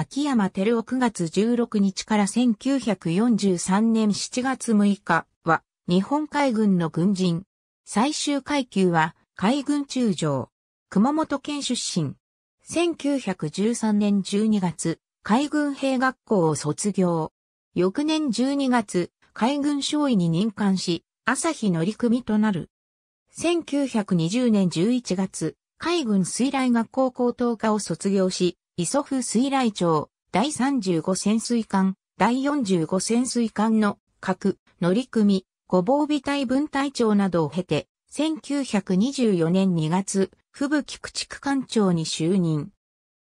秋山照夫9月16日から1943年7月6日は日本海軍の軍人。最終階級は海軍中将。熊本県出身。1913年12月、海軍兵学校を卒業。翌年12月、海軍少尉に任官し、朝日乗組となる。1920年11月、海軍水雷学校高等科を卒業し、磯風水雷町、第35潜水艦、第45潜水艦の核、乗組、ご防備隊分隊長などを経て、1924年2月、吹雪駆逐艦長に就任。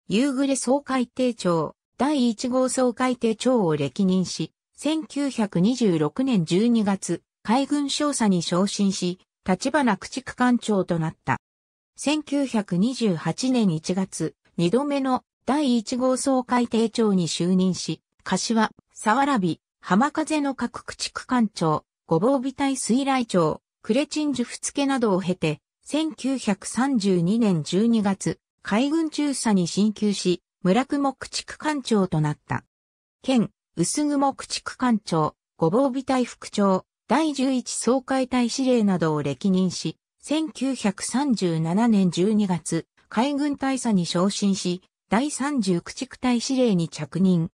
夕暮れ総会定長、第1号総会艇長を歴任し、1926年12月、海軍少佐に昇進し、立花駆逐艦長となった。1928年1月、2度目の第1号総会定長に就任し、柏、沢良び、浜風の各駆逐艦長、ご防備隊水来長、クレチンジュフツケなどを経て、1932年12月、海軍中佐に進級し、村雲駆逐艦長となった。県、薄雲駆逐艦長、ご防備隊副長、第11総会隊司令などを歴任し、1937年12月、海軍大佐に昇進し、第30駆逐隊司令に着任。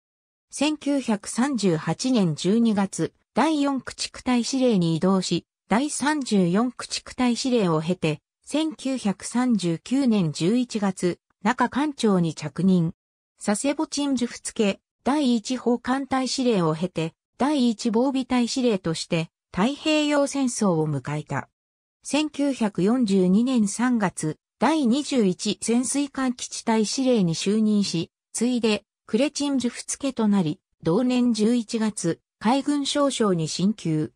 1938年12月、第4駆逐隊司令に移動し、第34駆逐隊司令を経て、1939年11月、中艦長に着任。佐世保鎮守府付第1砲艦隊司令を経て、第1防備隊司令として、太平洋戦争を迎えた。1942年3月、第21潜水艦基地隊司令に就任し、ついで、クレチンジュフ付となり、同年11月、海軍少将に進級。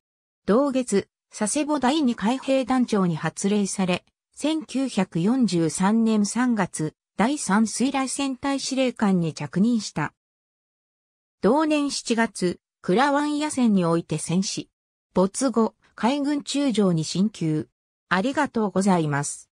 同月、佐世保第二海兵団長に発令され、1943年3月、第3水雷戦隊司令官に着任した。同年7月、クラワン野戦において戦死。没後、海軍中将に進級。ありがとうございます。